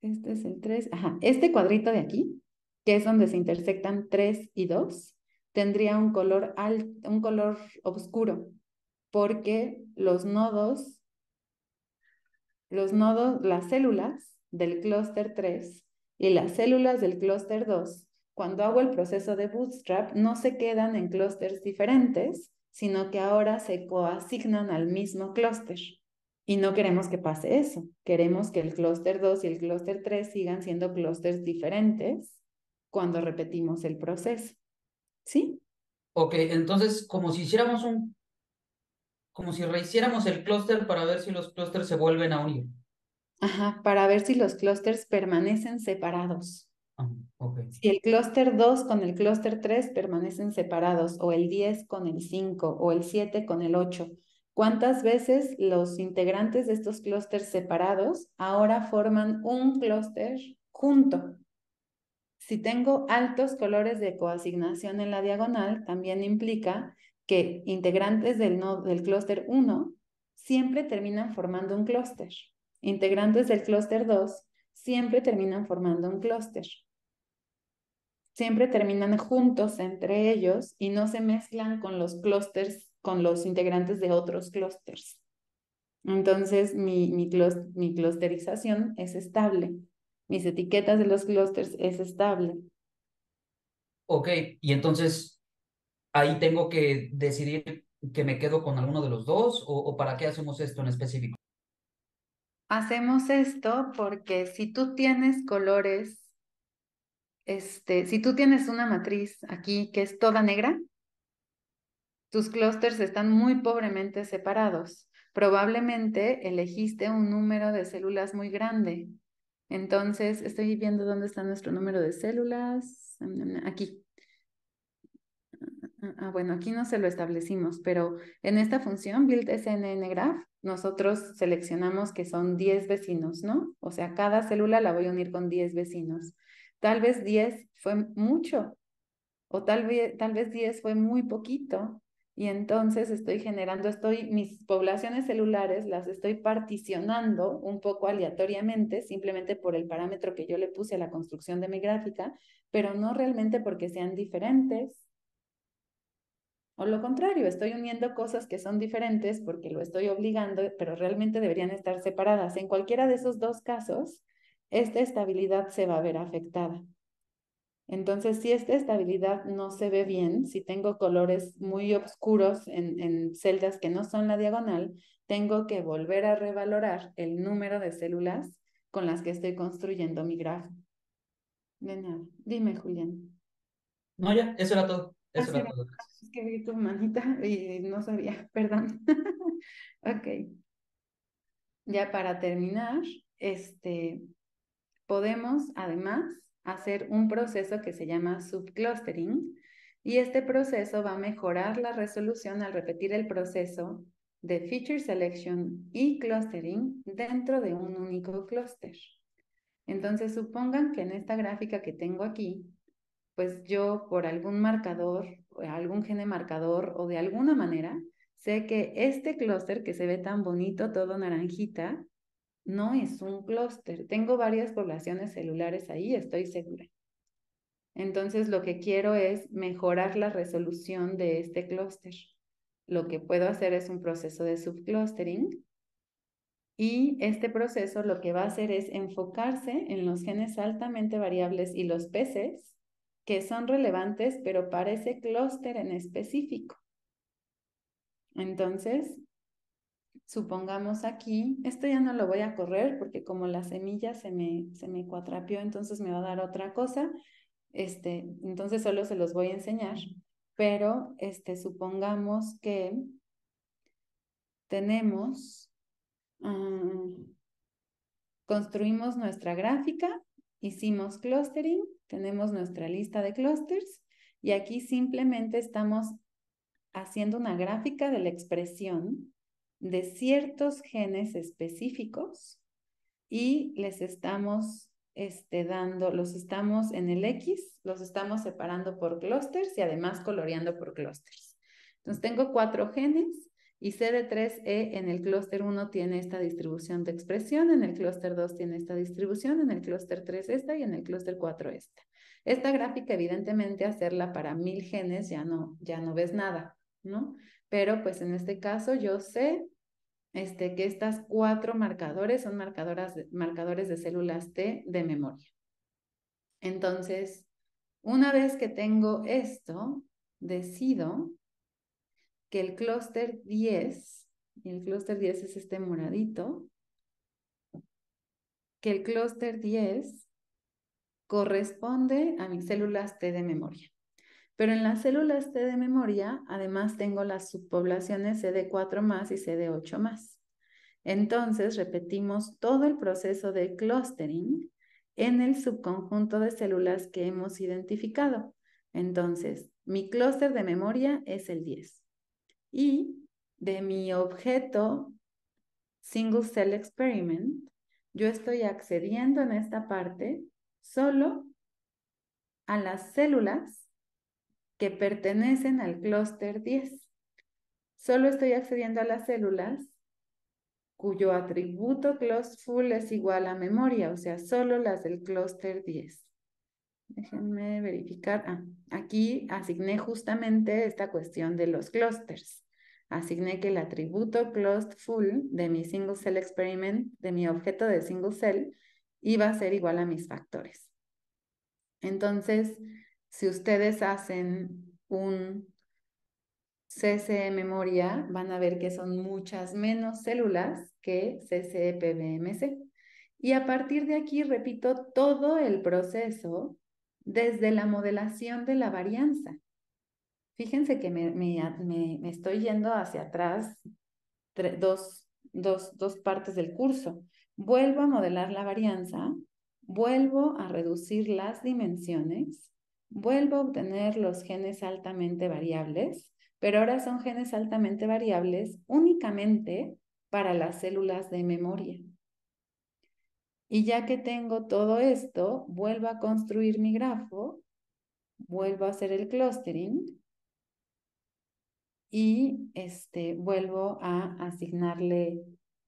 Este es el 3. Ajá. Este cuadrito de aquí, que es donde se intersectan tres y dos, tendría un color, un color oscuro, porque los nodos, los nodos, las células del clúster 3 y las células del clúster 2, cuando hago el proceso de bootstrap, no se quedan en clústeres diferentes, sino que ahora se coasignan al mismo clúster. Y no queremos que pase eso. Queremos que el clúster 2 y el clúster 3 sigan siendo clústeres diferentes cuando repetimos el proceso. ¿Sí? Ok, entonces como si hiciéramos un como si rehiciéramos el clúster para ver si los clústeres se vuelven a unir. Ajá, para ver si los clústeres permanecen separados. Ah, si el clúster 2 con el clúster 3 permanecen separados, o el 10 con el 5, o el 7 con el 8, ¿cuántas veces los integrantes de estos clústeres separados ahora forman un clúster junto? Si tengo altos colores de coasignación en la diagonal, también implica que integrantes del, del clúster 1 siempre terminan formando un clúster. Integrantes del clúster 2 siempre terminan formando un clúster siempre terminan juntos entre ellos y no se mezclan con los clústeres, con los integrantes de otros clústeres. Entonces, mi, mi, clusterización es estable. Mis etiquetas de los clústeres es estable. Ok, y entonces ahí tengo que decidir que me quedo con alguno de los dos o para qué hacemos esto en específico. Hacemos esto porque si tú tienes colores este, si tú tienes una matriz aquí que es toda negra, tus clústeres están muy pobremente separados. Probablemente elegiste un número de células muy grande. Entonces, estoy viendo dónde está nuestro número de células. Aquí. Ah, ah, ah, bueno, aquí no se lo establecimos, pero en esta función, build SNN graph, nosotros seleccionamos que son 10 vecinos, ¿no? O sea, cada célula la voy a unir con 10 vecinos. Tal vez 10 fue mucho o tal vez, tal vez 10 fue muy poquito y entonces estoy generando, estoy, mis poblaciones celulares las estoy particionando un poco aleatoriamente, simplemente por el parámetro que yo le puse a la construcción de mi gráfica, pero no realmente porque sean diferentes. O lo contrario, estoy uniendo cosas que son diferentes porque lo estoy obligando, pero realmente deberían estar separadas. En cualquiera de esos dos casos, esta estabilidad se va a ver afectada. Entonces, si esta estabilidad no se ve bien, si tengo colores muy oscuros en, celdas que no son la diagonal, tengo que volver a revalorar el número de células con las que estoy construyendo mi grafo. De Dime, Julián. No, ya, eso era todo. Ah, es que vi tu manita y no sabía, perdón. ok. Ya para terminar, este, podemos además hacer un proceso que se llama subclustering y este proceso va a mejorar la resolución al repetir el proceso de feature selection y clustering dentro de un único clúster. Entonces supongan que en esta gráfica que tengo aquí, pues yo por algún marcador, algún gene marcador o de alguna manera, sé que este clúster que se ve tan bonito, todo naranjita, no es un clúster. Tengo varias poblaciones celulares ahí, estoy segura. Entonces, lo que quiero es mejorar la resolución de este clúster. Lo que puedo hacer es un proceso de subclustering y este proceso lo que va a hacer es enfocarse en los genes altamente variables y los peces que son relevantes, pero para ese clúster en específico. Entonces, supongamos aquí, esto ya no lo voy a correr porque como la semilla se me, se me cuatrapió, entonces me va a dar otra cosa, este, entonces solo se los voy a enseñar, pero este, supongamos que tenemos, ah, construimos nuestra gráfica, hicimos clustering, tenemos nuestra lista de clusters y aquí simplemente estamos haciendo una gráfica de la expresión de ciertos genes específicos y les estamos este, dando, los estamos en el X, los estamos separando por clústeres y además coloreando por clústeres. Entonces tengo cuatro genes y CD3E en el clúster 1 tiene esta distribución de expresión, en el clúster 2 tiene esta distribución, en el clúster 3 esta y en el clúster 4 esta. Esta gráfica evidentemente hacerla para mil genes ya no, ya no ves nada, ¿no? pero pues en este caso yo sé este, que estas cuatro marcadores son marcadores de células T de memoria. Entonces, una vez que tengo esto, decido que el clúster 10, y el clúster 10 es este moradito, que el clúster 10 corresponde a mis células T de memoria. Pero en las células T de memoria, además tengo las subpoblaciones CD4 más y CD8 más. Entonces, repetimos todo el proceso de clustering en el subconjunto de células que hemos identificado. Entonces, mi clúster de memoria es el 10. Y de mi objeto Single Cell Experiment, yo estoy accediendo en esta parte solo a las células que pertenecen al clúster 10. Solo estoy accediendo a las células cuyo atributo full es igual a memoria, o sea, solo las del clúster 10. Déjenme verificar. Ah, aquí asigné justamente esta cuestión de los clusters. Asigné que el atributo closed-full de mi single cell experiment, de mi objeto de single cell, iba a ser igual a mis factores. Entonces, si ustedes hacen un CCE memoria, van a ver que son muchas menos células que CCE PBMC. Y a partir de aquí repito todo el proceso desde la modelación de la varianza. Fíjense que me, estoy yendo hacia atrás dos, dos partes del curso. Vuelvo a modelar la varianza, vuelvo a reducir las dimensiones vuelvo a obtener los genes altamente variables, pero ahora son genes altamente variables únicamente para las células de memoria. Y ya que tengo todo esto, vuelvo a construir mi grafo, vuelvo a hacer el clustering y este, vuelvo a asignarle,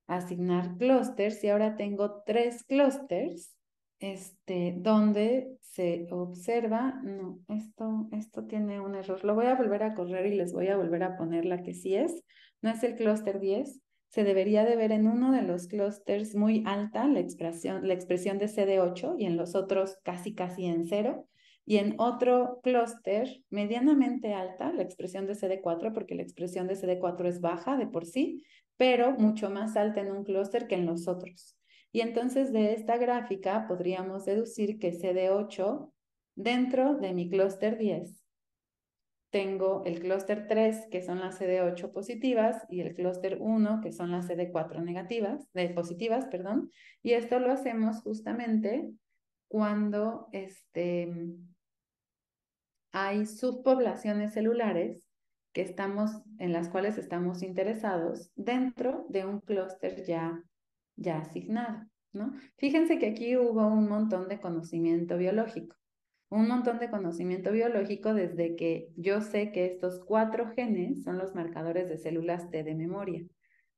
asignar clusters y ahora tengo tres clusters este, donde se observa, no, esto, esto tiene un error, lo voy a volver a correr y les voy a volver a poner la que sí es, no es el clúster 10, se debería de ver en uno de los clústeres muy alta la expresión, la expresión de CD8 y en los otros casi casi en cero, y en otro clúster medianamente alta la expresión de CD4, porque la expresión de CD4 es baja de por sí, pero mucho más alta en un clúster que en los otros. Y entonces de esta gráfica podríamos deducir que CD8 dentro de mi clúster 10 tengo el clúster 3, que son las CD8 positivas, y el clúster 1, que son las CD4 negativas, de positivas, perdón. Y esto lo hacemos justamente cuando este, hay subpoblaciones celulares que estamos, en las cuales estamos interesados dentro de un clúster ya ya asignado, ¿no? Fíjense que aquí hubo un montón de conocimiento biológico, un montón de conocimiento biológico desde que yo sé que estos cuatro genes son los marcadores de células T de memoria.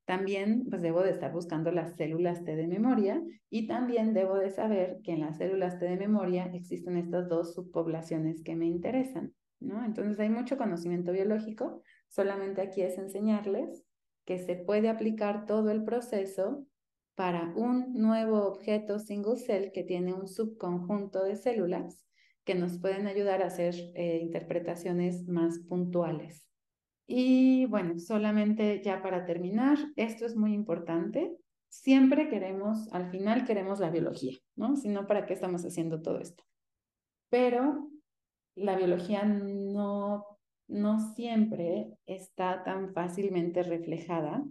También pues debo de estar buscando las células T de memoria y también debo de saber que en las células T de memoria existen estas dos subpoblaciones que me interesan, ¿no? Entonces hay mucho conocimiento biológico, solamente aquí es enseñarles que se puede aplicar todo el proceso para un nuevo objeto single cell que tiene un subconjunto de células que nos pueden ayudar a hacer eh, interpretaciones más puntuales. Y bueno, solamente ya para terminar, esto es muy importante. Siempre queremos, al final queremos la biología, ¿no? Si no, ¿para qué estamos haciendo todo esto? Pero la biología no siempre está tan fácilmente reflejada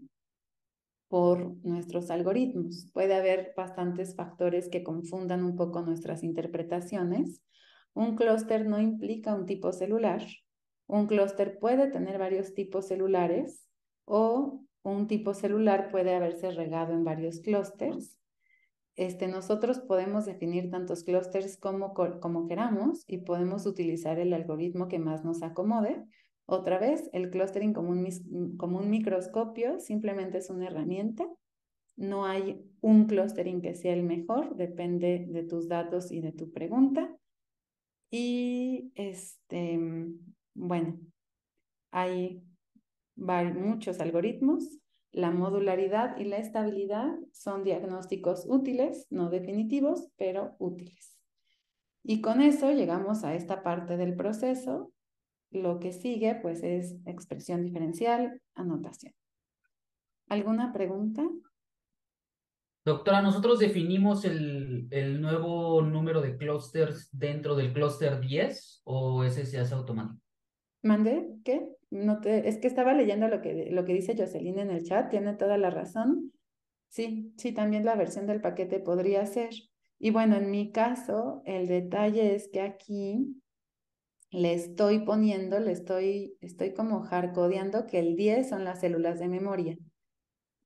por nuestros algoritmos. Puede haber bastantes factores que confundan un poco nuestras interpretaciones. Un clúster no implica un tipo celular. Un clúster puede tener varios tipos celulares o un tipo celular puede haberse regado en varios clústers. Este, nosotros podemos definir tantos clústers como, como queramos y podemos utilizar el algoritmo que más nos acomode otra vez, el clustering mm, como un, microscopio simplemente es una herramienta. No hay un clustering que sea el mejor, depende de tus datos y de tu pregunta. Y este, bueno, hay muchos algoritmos. La modularidad y la estabilidad son diagnósticos útiles, no definitivos, pero útiles. Y con eso llegamos a esta parte del proceso lo que sigue, pues, es expresión diferencial, anotación. ¿Alguna pregunta? Doctora, nosotros definimos el, nuevo número de clústeres dentro del clúster 10 o ese se hace automático. ¿Mande? ¿Qué? No te, es que estaba leyendo lo que, lo que dice Jocelyn en el chat, tiene toda la razón. Sí, sí, también la versión del paquete podría ser. Y bueno, en mi caso, el detalle es que aquí le estoy poniendo, le estoy, estoy como hardcodeando que el 10 son las células de memoria.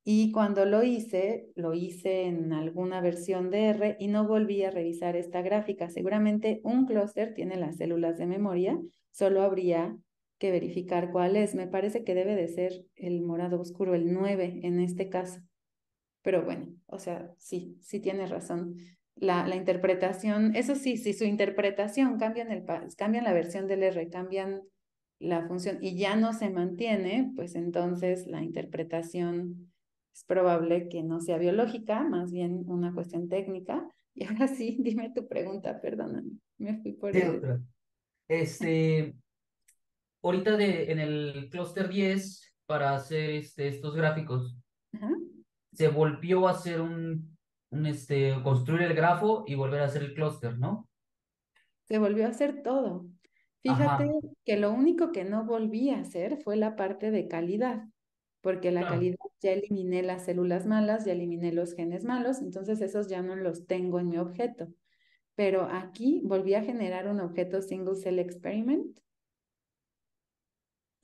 Y cuando lo hice, lo hice en alguna versión de R y no volví a revisar esta gráfica. Seguramente un clúster tiene las células de memoria, solo habría que verificar cuál es. Me parece que debe de ser el morado oscuro, el 9 en este caso. Pero bueno, o sea, sí, sí tienes razón la, interpretación, eso sí, si su interpretación cambian, el, cambian la versión del R, cambian la función y ya no se mantiene, pues entonces la interpretación es probable que no sea biológica, más bien una cuestión técnica. Y ahora sí, dime tu pregunta, perdóname, me fui por Este, ahorita de, en el clúster 10, para hacer este, estos gráficos, se volvió a hacer un este, construir el grafo y volver a hacer el clúster, ¿no? Se volvió a hacer todo. Fíjate que lo único que no volví a hacer fue la parte de calidad, porque la calidad ya eliminé las células malas, ya eliminé los genes malos, entonces esos ya no los tengo en mi objeto. Pero aquí volví a generar un objeto single cell experiment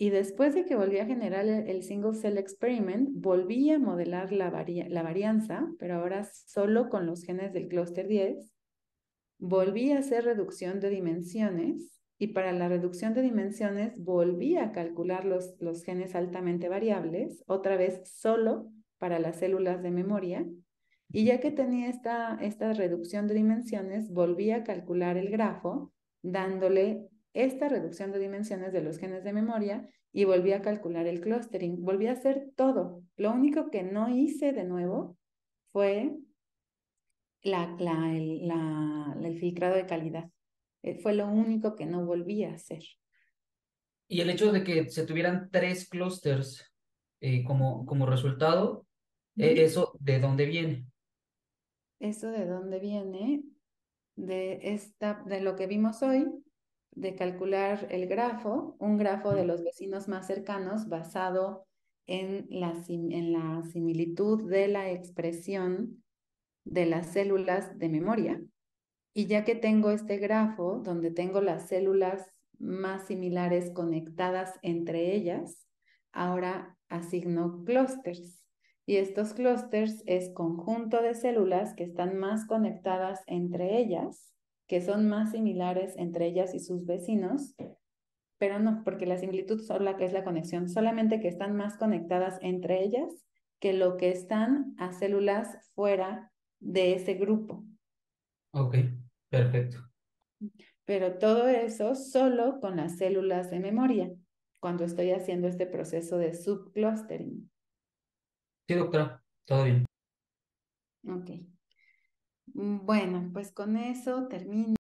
y después de que volví a generar el, single cell experiment, volví a modelar la, la varianza, pero ahora solo con los genes del clúster 10. Volví a hacer reducción de dimensiones y para la reducción de dimensiones volví a calcular los, los genes altamente variables, otra vez solo para las células de memoria. Y ya que tenía esta, esta reducción de dimensiones, volví a calcular el grafo dándole esta reducción de dimensiones de los genes de memoria y volví a calcular el clustering, volví a hacer todo. Lo único que no hice de nuevo fue la, el, filtrado de calidad. Eh, fue lo único que no volví a hacer. Y el hecho de que se tuvieran tres clusters eh, como, como resultado, eh, ¿eso de dónde viene? ¿Eso de dónde viene? De, esta, de lo que vimos hoy, de calcular el grafo, un grafo de los vecinos más cercanos basado en la, similitud de la expresión de las células de memoria. Y ya que tengo este grafo donde tengo las células más similares conectadas entre ellas, ahora asigno clústeres. Y estos clústeres es conjunto de células que están más conectadas entre ellas que son más similares entre ellas y sus vecinos, pero no, porque la similitud la que es la conexión, solamente que están más conectadas entre ellas que lo que están a células fuera de ese grupo. Ok, perfecto. Pero todo eso solo con las células de memoria, cuando estoy haciendo este proceso de subclustering. Sí, doctora, todo bien. Ok. Mm, bueno, pues con eso termino.